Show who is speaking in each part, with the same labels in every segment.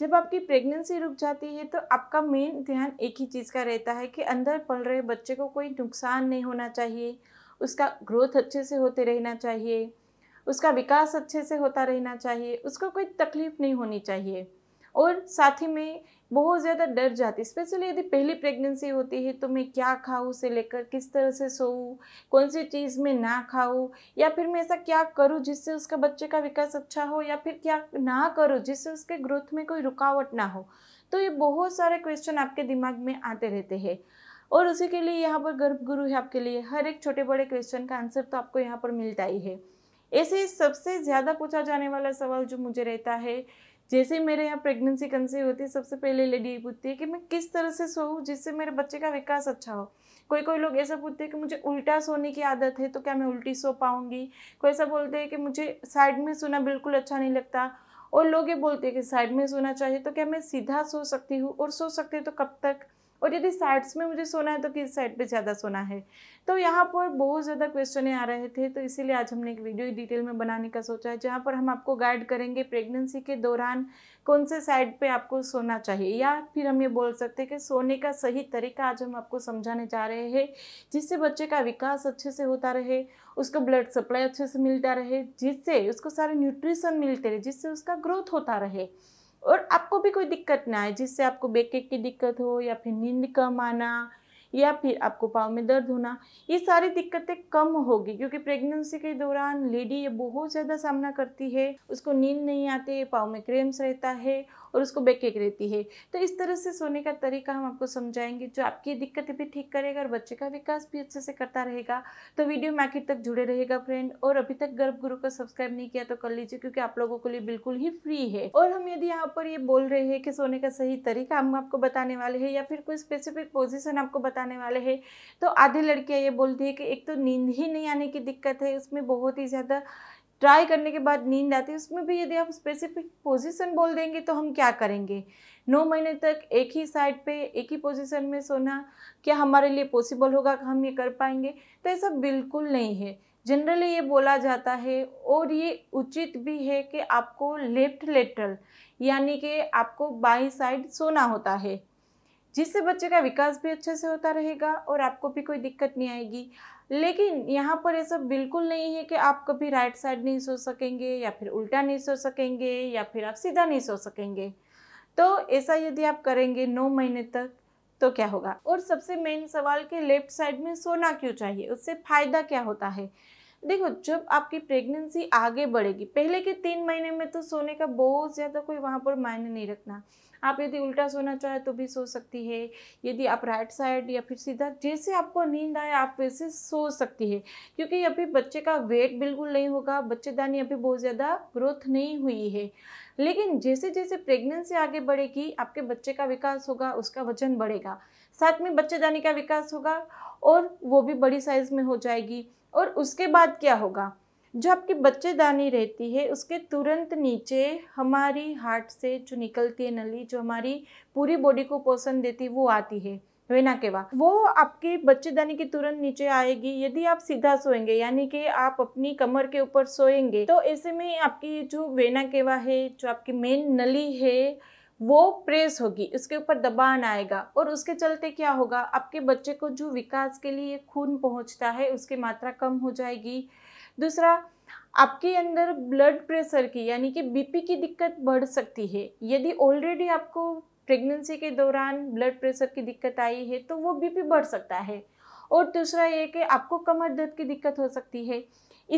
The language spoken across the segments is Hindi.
Speaker 1: जब आपकी प्रेगनेंसी रुक जाती है तो आपका मेन ध्यान एक ही चीज़ का रहता है कि अंदर पल रहे बच्चे को कोई नुकसान नहीं होना चाहिए उसका ग्रोथ अच्छे से होते रहना चाहिए उसका विकास अच्छे से होता रहना चाहिए उसको कोई तकलीफ़ नहीं होनी चाहिए और साथ ही में बहुत ज़्यादा डर जाती स्पेशली यदि पहली प्रेगनेंसी होती है तो मैं क्या खाऊँ से लेकर किस तरह से सोऊँ कौन सी चीज़ में ना खाऊँ या फिर मैं ऐसा क्या करूँ जिससे उसका बच्चे का विकास अच्छा हो या फिर क्या ना करूँ जिससे उसके ग्रोथ में कोई रुकावट ना हो तो ये बहुत सारे क्वेश्चन आपके दिमाग में आते रहते हैं और उसी के लिए यहाँ पर गर्भगुरु है आपके लिए हर एक छोटे बड़े क्वेश्चन का आंसर तो आपको यहाँ पर मिलता ही है ऐसे सबसे ज़्यादा पूछा जाने वाला सवाल जो मुझे रहता है जैसे ही मेरे यहाँ प्रेगनेंसी कंसीव होती है सबसे पहले लेडी ये पूछती है कि मैं किस तरह से सोऊँ जिससे मेरे बच्चे का विकास अच्छा हो कोई कोई लोग ऐसा पूछते हैं कि मुझे उल्टा सोने की आदत है तो क्या मैं उल्टी सो पाऊँगी कोई ऐसा बोलते हैं कि मुझे साइड में सोना बिल्कुल अच्छा नहीं लगता और लोग ये बोलते हैं कि साइड में सोना चाहिए तो क्या मैं सीधा सो सकती हूँ और सो सकती हूँ तो कब तक और यदि साइड्स में मुझे सोना है तो किस साइड पे ज़्यादा सोना है तो यहाँ पर बहुत ज़्यादा क्वेश्चन आ रहे थे तो इसीलिए आज हमने एक वीडियो डिटेल में बनाने का सोचा है जहाँ पर हम आपको गाइड करेंगे प्रेगनेंसी के दौरान कौन से साइड पे आपको सोना चाहिए या फिर हम ये बोल सकते हैं कि सोने का सही तरीका आज हम आपको समझाने जा रहे हैं जिससे बच्चे का विकास अच्छे से होता रहे उसको ब्लड सप्लाई अच्छे से मिलता रहे जिससे उसको सारे न्यूट्रिशन मिलते रहे जिससे उसका ग्रोथ होता रहे और आपको भी कोई दिक्कत ना आए जिससे आपको बेकेक की दिक्कत हो या फिर नींद कम आना या फिर आपको पाँव में दर्द होना ये सारी दिक्कतें कम होगी क्योंकि प्रेगनेंसी के दौरान लेडी ये बहुत ज़्यादा सामना करती है उसको नींद नहीं आती पाँव में क्रेम्स रहता है और उसको बेकेक एक रहती है तो इस तरह से सोने का तरीका हम आपको समझाएंगे जो आपकी दिक्कतें भी ठीक करेगा और बच्चे का विकास भी अच्छे से करता रहेगा तो वीडियो में आखिर तक जुड़े रहेगा फ्रेंड और अभी तक गर्भ गुरु को सब्सक्राइब नहीं किया तो कर लीजिए क्योंकि आप लोगों के लिए बिल्कुल ही फ्री है और हम यदि यहाँ पर ये बोल रहे हैं कि सोने का सही तरीका हम आपको बताने वाले हैं या फिर कोई स्पेसिफिक पोजिशन आपको बताने वाले हैं तो आधी लड़कियाँ ये बोलती है कि एक तो नींद ही नहीं आने की दिक्कत है उसमें बहुत ही ज़्यादा ट्राई करने के बाद नींद आती है उसमें भी यदि आप स्पेसिफिक पोजीशन बोल देंगे तो हम क्या करेंगे नौ महीने तक एक ही साइड पे एक ही पोजीशन में सोना क्या हमारे लिए पॉसिबल होगा हम ये कर पाएंगे तो ऐसा बिल्कुल नहीं है जनरली ये बोला जाता है और ये उचित भी है कि आपको लेफ्ट लेटरल यानी कि आपको बाई साइड सोना होता है जिससे बच्चे का विकास भी अच्छे से होता रहेगा और आपको भी कोई दिक्कत नहीं आएगी लेकिन यहाँ पर ये सब बिल्कुल नहीं है कि आप कभी राइट साइड नहीं सो सकेंगे या फिर उल्टा नहीं सो सकेंगे या फिर आप सीधा नहीं सो सकेंगे तो ऐसा यदि आप करेंगे नौ महीने तक तो क्या होगा और सबसे मेन सवाल कि लेफ्ट साइड में सोना क्यों चाहिए उससे फ़ायदा क्या होता है देखो जब आपकी प्रेगनेंसी आगे बढ़ेगी पहले के तीन महीने में तो सोने का बहुत ज़्यादा कोई वहाँ पर मायने नहीं रखना आप यदि उल्टा सोना चाहे तो भी सो सकती है यदि आप राइट साइड या फिर सीधा जैसे आपको नींद आए आप वैसे सो सकती है क्योंकि अभी बच्चे का वेट बिल्कुल नहीं होगा बच्चेदानी अभी बहुत ज़्यादा ग्रोथ नहीं हुई है लेकिन जैसे जैसे प्रेगनेंसी आगे बढ़ेगी आपके बच्चे का विकास होगा उसका वजन बढ़ेगा साथ में बच्चेदानी का विकास होगा और वो भी बड़ी साइज़ में हो जाएगी और उसके बाद क्या होगा जो आपकी बच्चेदानी रहती है उसके तुरंत नीचे हमारी हार्ट से जो निकलती है नली जो हमारी पूरी बॉडी को पोषण देती है वो आती है वेना केवा वो आपके बच्चेदानी के तुरंत नीचे आएगी यदि आप सीधा सोएंगे यानी कि आप अपनी कमर के ऊपर सोएंगे तो ऐसे में आपकी जो वेना केवा है जो आपकी मेन नली है वो प्रेस होगी उसके ऊपर दबान आएगा और उसके चलते क्या होगा आपके बच्चे को जो विकास के लिए खून पहुंचता है उसकी मात्रा कम हो जाएगी दूसरा आपके अंदर ब्लड प्रेशर की यानी कि बीपी की दिक्कत बढ़ सकती है यदि ऑलरेडी आपको प्रेगनेंसी के दौरान ब्लड प्रेशर की दिक्कत आई है तो वो बीपी बढ़ सकता है और दूसरा ये कि आपको कमर दर्द की दिक्कत हो सकती है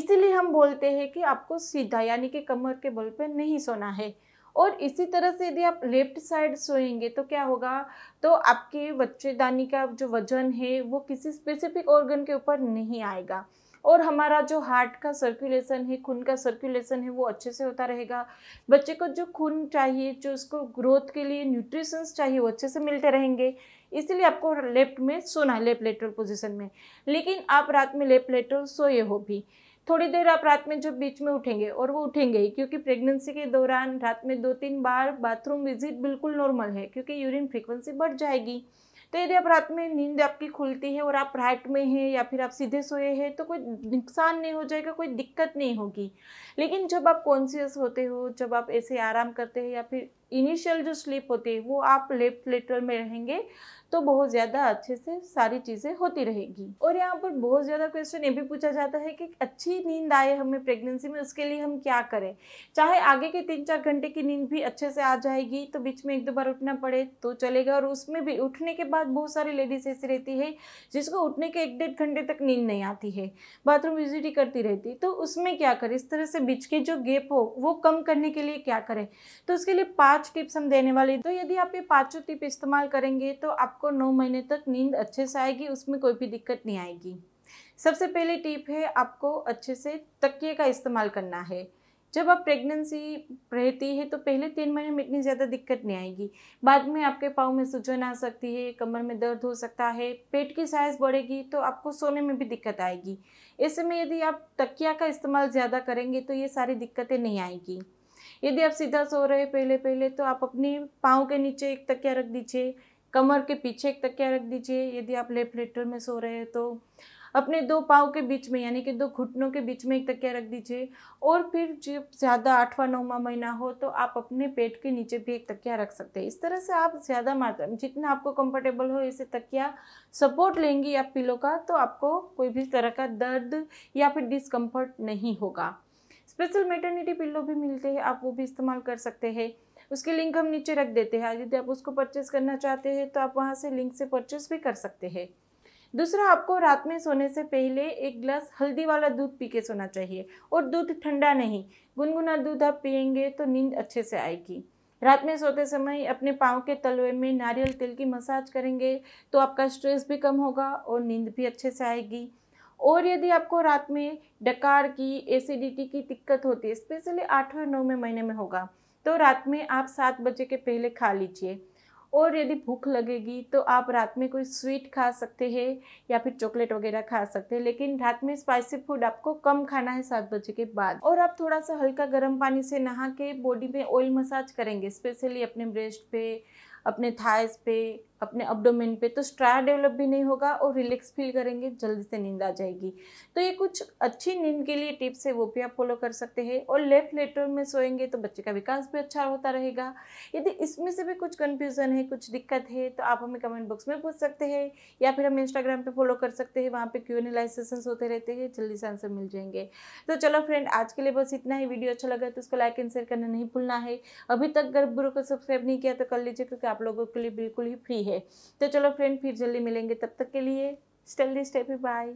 Speaker 1: इसीलिए हम बोलते हैं कि आपको सीधा यानी कि कमर के बल पर नहीं सोना है और इसी तरह से यदि आप लेफ्ट साइड सोएंगे तो क्या होगा तो आपके बच्चेदानी का जो वजन है वो किसी स्पेसिफिक ऑर्गन के ऊपर नहीं आएगा और हमारा जो हार्ट का सर्कुलेशन है खून का सर्कुलेशन है वो अच्छे से होता रहेगा बच्चे को जो खून चाहिए जो उसको ग्रोथ के लिए न्यूट्रिशंस चाहिए वो अच्छे से मिलते रहेंगे इसीलिए आपको लेफ्ट में सोना है लेफ्ट लेटरल पोजिशन में लेकिन आप रात में लेफ्ट लेटरल सोए हो भी थोड़ी देर आप रात में जब बीच में उठेंगे और वो उठेंगे ही क्योंकि प्रेगनेंसी के दौरान रात में दो तीन बार बाथरूम विजिट बिल्कुल नॉर्मल है क्योंकि यूरिन फ्रीक्वेंसी बढ़ जाएगी तो यदि आप रात में नींद आपकी खुलती है और आप रात में हैं या फिर आप सीधे सोए हैं तो कोई नुकसान नहीं हो जाएगा कोई दिक्कत नहीं होगी लेकिन जब आप कॉन्सियस होते हो जब आप ऐसे आराम करते हैं या फिर इनिशियल जो स्लिप होती है वो आप लेफ्ट लेटरल में रहेंगे तो बहुत ज़्यादा अच्छे से सारी चीज़ें होती रहेगी और यहाँ पर बहुत ज़्यादा क्वेश्चन ये भी पूछा जाता है कि अच्छी नींद आए हमें प्रेगनेंसी में उसके लिए हम क्या करें चाहे आगे के तीन चार घंटे की नींद भी अच्छे से आ जाएगी तो बीच में एक दो बार उठना पड़े तो चलेगा और उसमें भी उठने के बाद बहुत सारी लेडीज ऐसी रहती है जिसको उठने के एक डेढ़ घंटे तक नींद नहीं आती है बाथरूम ही करती रहती तो उसमें क्या करें इस तरह से बीच के जो गेप हो वो कम करने के लिए क्या करें तो उसके लिए पाँच पांच टिप्स हम देने वाले तो यदि आप ये पांचों टिप इस्तेमाल करेंगे तो आपको नौ महीने तक नींद अच्छे से आएगी उसमें कोई भी दिक्कत नहीं आएगी सबसे पहले टिप है आपको अच्छे से तकिए का इस्तेमाल करना है जब आप प्रेगनेंसी रहती है तो पहले तीन महीने में इतनी ज़्यादा दिक्कत नहीं आएगी बाद में आपके पाँव में सूजन आ सकती है कमर में दर्द हो सकता है पेट की साइज़ बढ़ेगी तो आपको सोने में भी दिक्कत आएगी ऐसे में यदि आप तकिया का इस्तेमाल ज़्यादा करेंगे तो ये सारी दिक्कतें नहीं आएगी यदि आप सीधा सो रहे पहले पहले तो आप अपने पाँव के नीचे एक तकिया रख दीजिए कमर के पीछे एक तकिया रख दीजिए यदि आप लेफ्ट लेटर में सो रहे हैं तो अपने दो पाँव के बीच में यानी कि दो घुटनों के बीच में एक तकिया रख दीजिए और फिर जब ज़्यादा आठवां नौवां महीना हो तो आप अपने पेट के नीचे भी एक तकिया रख सकते हैं इस तरह से आप ज़्यादा मात्रा में जितना आपको कंफर्टेबल हो ऐसे तकिया सपोर्ट लेंगी आप पिलो का तो आपको कोई भी तरह का दर्द या फिर डिसकम्फर्ट नहीं होगा स्पेशल मेटर्निटी पिल्लो भी मिलते हैं आप वो भी इस्तेमाल कर सकते हैं उसकी लिंक हम नीचे रख देते हैं यदि आप उसको परचेज़ करना चाहते हैं तो आप वहाँ से लिंक से परचेज़ भी कर सकते हैं दूसरा आपको रात में सोने से पहले एक गिलास हल्दी वाला दूध पी के सोना चाहिए और दूध ठंडा नहीं गुनगुना दूध आप पियेंगे तो नींद अच्छे से आएगी रात में सोते समय अपने पाँव के तलवे में नारियल तेल की मसाज करेंगे तो आपका स्ट्रेस भी कम होगा और नींद भी अच्छे से आएगी और यदि आपको रात में डकार की एसिडिटी की दिक्कत होती है स्पेशली आठवें नौवें महीने में होगा तो रात में आप सात बजे के पहले खा लीजिए और यदि भूख लगेगी तो आप रात में कोई स्वीट खा सकते हैं या फिर चॉकलेट वगैरह खा सकते हैं लेकिन रात में स्पाइसी फूड आपको कम खाना है सात बजे के बाद और आप थोड़ा सा हल्का गर्म पानी से नहा के बॉडी में ऑयल मसाज करेंगे स्पेशली अपने ब्रेस्ट पे अपने थाइस पे अपने अपडोमेन पे तो स्ट्रा डेवलप भी नहीं होगा और रिलैक्स फील करेंगे जल्दी से नींद आ जाएगी तो ये कुछ अच्छी नींद के लिए टिप्स है वो भी आप फॉलो कर सकते हैं और लेफ्ट लेटर में सोएंगे तो बच्चे का विकास भी अच्छा होता रहेगा यदि इसमें से भी कुछ कन्फ्यूज़न है कुछ दिक्कत है तो आप हमें कमेंट बॉक्स में पूछ सकते हैं या फिर हम इंस्टाग्राम पर फॉलो कर सकते हैं वहाँ पर क्यू एन लाइव होते रहते हैं जल्दी से आंसर मिल जाएंगे तो चलो फ्रेंड आज के लिए बस इतना ही वीडियो अच्छा लगा तो उसको लाइक एंड शेयर करना नहीं भूलना है अभी तक गर्भ गुरु को सब्सक्राइब नहीं किया तो कर लीजिए क्योंकि आप लोगों के लिए बिल्कुल ही फ्री है है तो चलो फ्रेंड फिर जल्दी मिलेंगे तब तक के लिए स्टेल दिस बाय